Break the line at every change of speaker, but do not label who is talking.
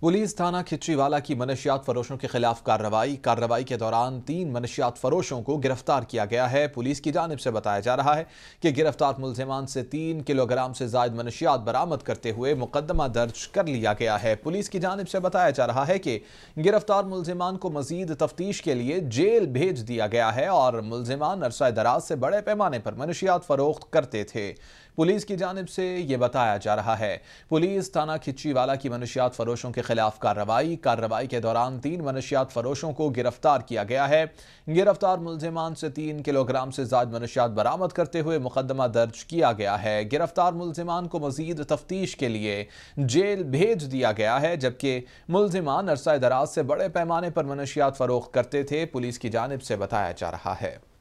police थाना खिचरीवाला की मनशियात फरोशों के खिलाफ कार्रवाई कार्रवाई के दौरान तीन मनशियात फरोशों को गिरफ्तार किया गया है पुलिस की जानब से बताया जा रहा है कि गिरफ्तार मुलजमान से तीन किलोग्राम से जायद मनशियात बरामद करते हुए मुकदमा दर्ज कर लिया गया है पुलिस की जानब से बताया जा रहा है कि गिरफ्तार मुलजमान को मजीद तफ्तीश के लिए जेल भेज दिया गया है और मुलजमान अरसा दराज से बड़े पैमाने पर मनशियात फरोख्त करते थे पुलिस की जानब से ये बताया जा रहा है पुलिस थाना खिचरीवाला की मनशियात फरोशों के खिलाफ कार्रवाई कार्रवाई के दौरान तीन मनशियात फरोशों को गिरफ्तार किया गया है गिरफ्तार मुलजमान से तीन किलोग्राम से ज्यादा मनशियात बरामद करते हुए मुकदमा दर्ज किया गया है गिरफ्तार मुलजमान को मजीद तफ्तीश के लिए जेल भेज दिया गया है जबकि मुलजमान अरसा दराज से बड़े पैमाने पर मनशियात फरोख करते थे पुलिस की जानब से बताया जा रहा है